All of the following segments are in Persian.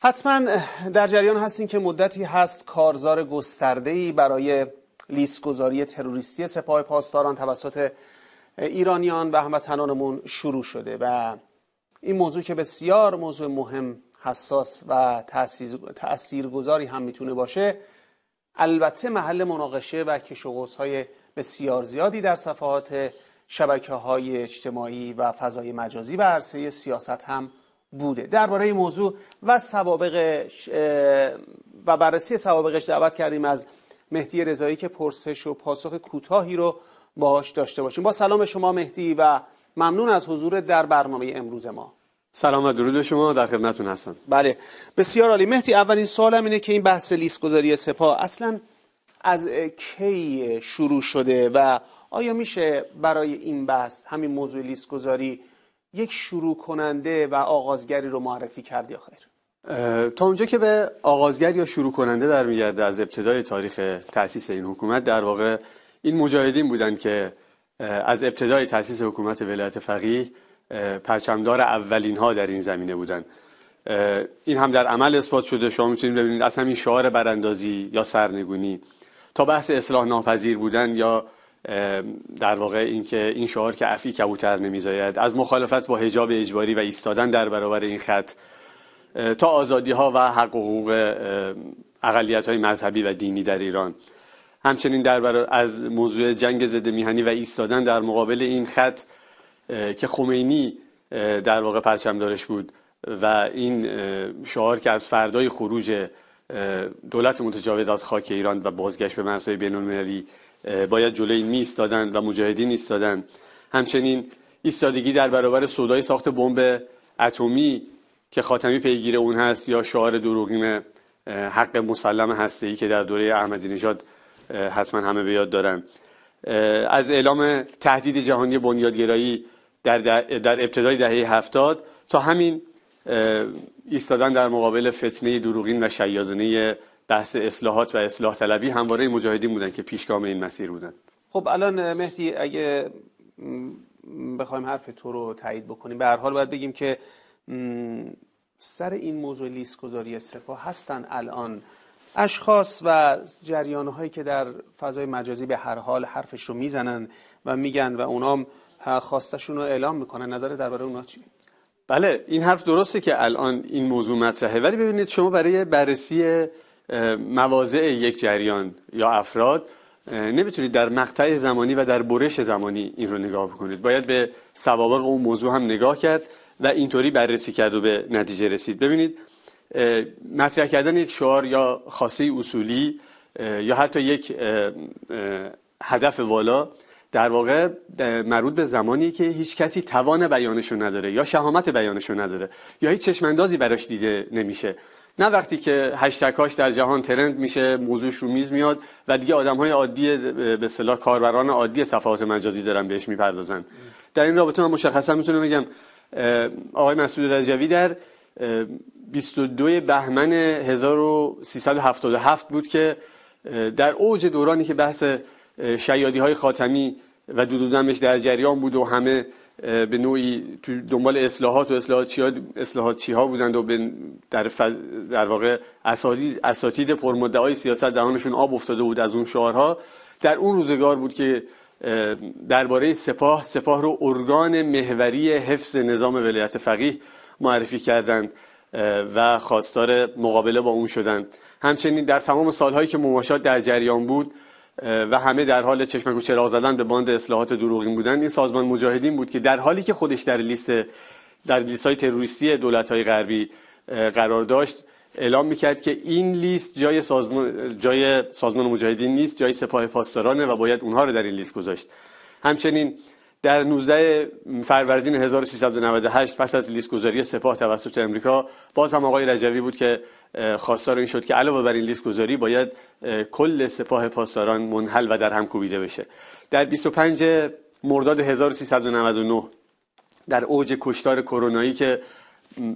حتما در جریان هستین که مدتی هست کارزار گسترده‌ای برای لیستگذاری تروریستی سپاه پاسداران توسط ایرانیان و هموطنانمون شروع شده و این موضوع که بسیار موضوع مهم حساس و تاثیرگذاری هم میتونه باشه البته محل مناقشه و کشوغوز های بسیار زیادی در صفحات شبکه های اجتماعی و فضای مجازی و عرصه سیاست هم بوده درباره این موضوع و سوابق و بررسی سوابقش دعوت کردیم از مهدی رضایی که پرسش و پاسخ کوتاهی رو باهاش داشته باشیم با سلام شما مهدی و ممنون از حضور در برنامه امروز ما سلام و درود شما در خدمتتون هستم بله بسیار عالی مهدی اولین سوالم اینه که این بحث لیست گذاری سپاه اصلا از کی شروع شده و آیا میشه برای این بحث همین موضوع لیست یک شروع کننده و آغازگری رو معرفی کردی یا تا اونجا که به آغازگر یا شروع کننده در میگرده از ابتدای تاریخ تاسیس این حکومت در واقع این مجاهدین بودند که از ابتدای تاسیس حکومت ولایت فقیه پرچمدار اولین ها در این زمینه بودند این هم در عمل اثبات شده شما میتونید ببینید از همین شعار براندازی یا سرنگونی تا بحث اصلاح ناپذیر بودن یا در واقع اینکه این شعار که افی کبوتر نمیزاید از مخالفت با هجاب اجباری و ایستادن در برابر این خط تا آزادی ها و حق و حقوق اقلیت های مذهبی و دینی در ایران همچنین در برا... از موضوع جنگ ضد میهنی و ایستادن در مقابل این خط که خمینی در واقع پرچمدارش بود و این شعار که از فردای خروج دولت متجاوز از خاک ایران و بازگشت به مرزهای بین‌المللی باید جلوی می استادن و مجاهدین استادن همچنین ایستادگی در برابر صدای ساخت بمب اتمی که خاتمی پیگیر اون هست یا شعار دروغین حق مسلم ای که در دوره احمدی نژاد حتما همه به یاد دارن از اعلام تهدید جهانی بنیادگرایی در, در, ابتدای دهه هفتاد تا همین ایستادن در مقابل فتنه دروغین و شیادانه بحث اصلاحات و اصلاح طلبی همواره مجاهدین بودن که پیشگام این مسیر بودن خب الان مهدی اگه بخوایم حرف تو رو تایید بکنیم به هر حال باید بگیم که سر این موضوع لیست گذاری سپاه هستن الان اشخاص و جریانهایی که در فضای مجازی به هر حال حرفش رو میزنن و میگن و اونام خواستشون رو اعلام میکنن نظر درباره اونا چی؟ بله این حرف درسته که الان این موضوع مطرحه ولی ببینید شما برای بررسی مواضع یک جریان یا افراد نمیتونید در مقطع زمانی و در برش زمانی این رو نگاه بکنید باید به سوابق اون موضوع هم نگاه کرد و اینطوری بررسی کرد و به نتیجه رسید ببینید مطرح کردن یک شعار یا خاصه اصولی یا حتی یک هدف والا در واقع مربوط به زمانی که هیچ کسی توان بیانشو نداره یا شهامت بیانشو نداره یا هیچ چشماندازی براش دیده نمیشه نه وقتی که هشتکاش در جهان ترند میشه موضوعش رو میز میاد و دیگه های عادی به صلاح کاربران عادی صفحات مجازی دارن بهش میپردازن در این رابطه من مشخصا میتونم بگم آقای مسعود رجوی در 22 بهمن 1377 بود که در اوج دورانی که بحث شیادی های خاتمی و دودودمش در جریان بود و همه به نوعی دنبال اصلاحات و چی ها چی ها بودند و در, در واقع اساتید اساتید پرمدعای سیاست دهانشون آب افتاده بود از اون شعارها در اون روزگار بود که درباره سپاه سپاه رو ارگان محوری حفظ نظام ولایت فقیه معرفی کردند و خواستار مقابله با اون شدند همچنین در تمام سالهایی که مماشات در جریان بود و همه در حال چشمک و چراغ زدن به باند اصلاحات دروغین بودن این سازمان مجاهدین بود که در حالی که خودش در لیست در لیست های تروریستی دولت های غربی قرار داشت اعلام میکرد که این لیست جای سازمان, جای سازمان مجاهدین نیست جای سپاه پاسدارانه و باید اونها رو در این لیست گذاشت همچنین در 19 فروردین 1398 پس از لیست گذاری سپاه توسط امریکا باز هم آقای رجوی بود که خواستار این شد که علاوه بر این لیست گذاری باید کل سپاه پاسداران منحل و در هم کوبیده بشه در 25 مرداد 1399 در اوج کشتار کرونایی که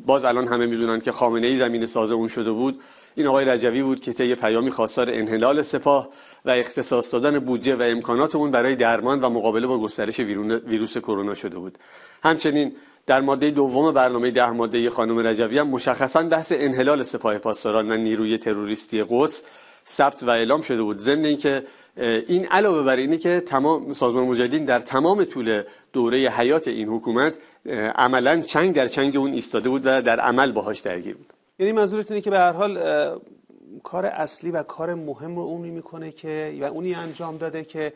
باز الان همه میدونن که خامنه ای زمین ساز اون شده بود این آقای رجوی بود که طی پیامی خواستار انحلال سپاه و اختصاص دادن بودجه و امکانات اون برای درمان و مقابله با گسترش ویروس کرونا شده بود همچنین در ماده دوم برنامه ده ماده خانم رجوی هم مشخصا بحث انحلال سپاه پاسداران و نیروی تروریستی قدس ثبت و اعلام شده بود ضمن اینکه این علاوه بر اینه که تمام سازمان مجاهدین در تمام طول دوره حیات این حکومت عملا چنگ در چنگ اون ایستاده بود و در عمل باهاش درگیر بود یعنی منظورت اینه که به هر حال کار اصلی و کار مهم رو اونی میکنه که و اونی انجام داده که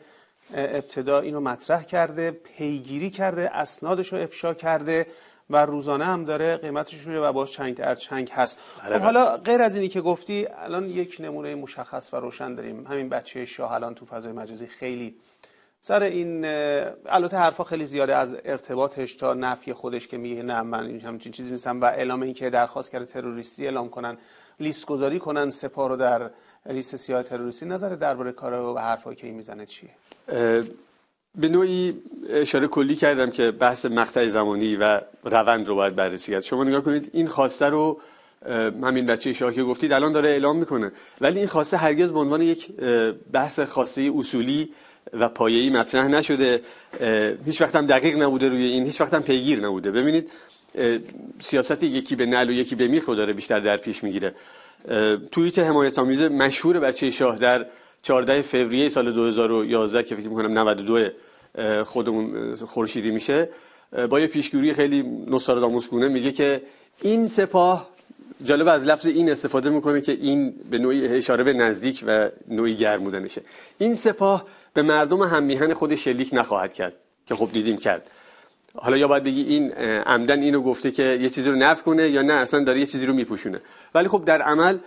ابتدا اینو مطرح کرده پیگیری کرده اسنادش رو افشا کرده و روزانه هم داره قیمتش میره و باز چنگ در چنگ هست بله، خب بله. حالا غیر از اینی که گفتی الان یک نمونه مشخص و روشن داریم همین بچه شاه الان تو فضای مجازی خیلی سر این البته حرفا خیلی زیاده از ارتباطش تا نفی خودش که میگه نه من این همچین چیزی نیستم و اعلام این که درخواست کرده تروریستی اعلام کنن لیست گذاری کنن سپاه رو در رئیس سیاه تروریستی نظر درباره کارا و حرفایی که این میزنه چیه به نوعی اشاره کلی کردم که بحث مقطع زمانی و روند رو باید بررسی کرد شما نگاه کنید این خواسته رو همین بچه شاه که گفتید الان داره اعلام میکنه ولی این خواسته هرگز به عنوان یک بحث خاصه اصولی و پایه‌ای مطرح نشده هیچ وقت هم دقیق نبوده روی این هیچ وقت هم پیگیر نبوده ببینید سیاست یکی به نعل و یکی به میخ رو داره بیشتر در پیش میگیره توییت حمایت آمیز مشهور بچه شاه در 14 فوریه سال 2011 که فکر میکنم 92 خودمون خورشیدی میشه با یه پیشگویی خیلی نوستراداموس گونه میگه که این سپاه جالب از لفظ این استفاده میکنه که این به نوعی اشاره به نزدیک و نوعی میشه این سپاه به مردم هممیهن خود شلیک نخواهد کرد که خب دیدیم کرد حالا یا باید بگی این عمدن اینو گفته که یه چیزی رو نف کنه یا نه اصلا داره یه چیزی رو میپوشونه ولی خب در عمل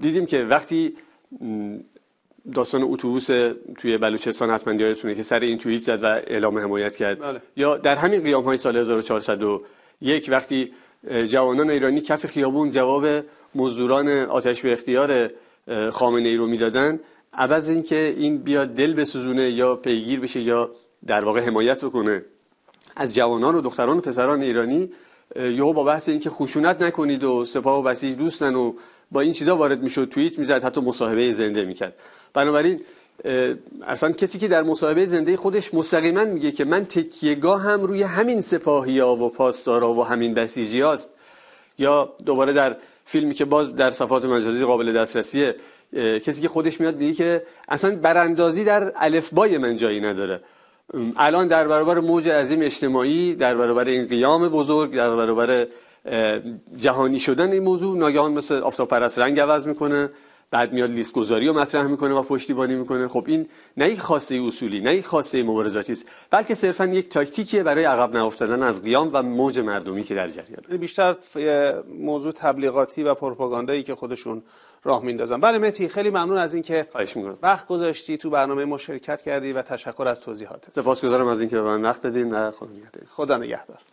دیدیم که وقتی داستان اتوبوس توی بلوچستان حتما یادتونه که سر این توییت زد و اعلام حمایت کرد بله. یا در همین قیام های سال 1401 وقتی جوانان ایرانی کف خیابون جواب مزدوران آتش به اختیار خامنه ای رو میدادن عوض اینکه این بیا دل بسوزونه یا پیگیر بشه یا در واقع حمایت بکنه از جوانان و دختران و پسران ایرانی یهو با بحث اینکه خشونت نکنید و سپاه و بسیج دوستن و با این چیزا وارد میشد توییت میزد حتی مصاحبه زنده میکرد بنابراین اصلا کسی که در مصاحبه زنده خودش مستقیما میگه که من تکیهگاه هم روی همین سپاهیا و پاسدارا و همین بسیجی هاست یا دوباره در فیلمی که باز در صفات مجازی قابل دسترسیه کسی که خودش میاد میگه که اصلا براندازی در الفبای من جایی نداره الان در برابر موج عظیم اجتماعی در برابر این قیام بزرگ در برابر جهانی شدن این موضوع ناگهان مثل آفتاب پرست رنگ عوض میکنه بعد میاد لیست گذاری رو مطرح میکنه و پشتیبانی میکنه خب این نه یک خاصه اصولی نه یک خاصه مبارزاتی است بلکه صرفا یک تاکتیکیه برای عقب نافتادن از قیام و موج مردمی که در جریان بیشتر موضوع تبلیغاتی و پروپاگاندایی که خودشون راه میندازن بله متی خیلی ممنون از اینکه وقت گذاشتی تو برنامه ما شرکت کردی و تشکر از توضیحاتت سپاسگزارم از اینکه به من وقت دادین نگهدار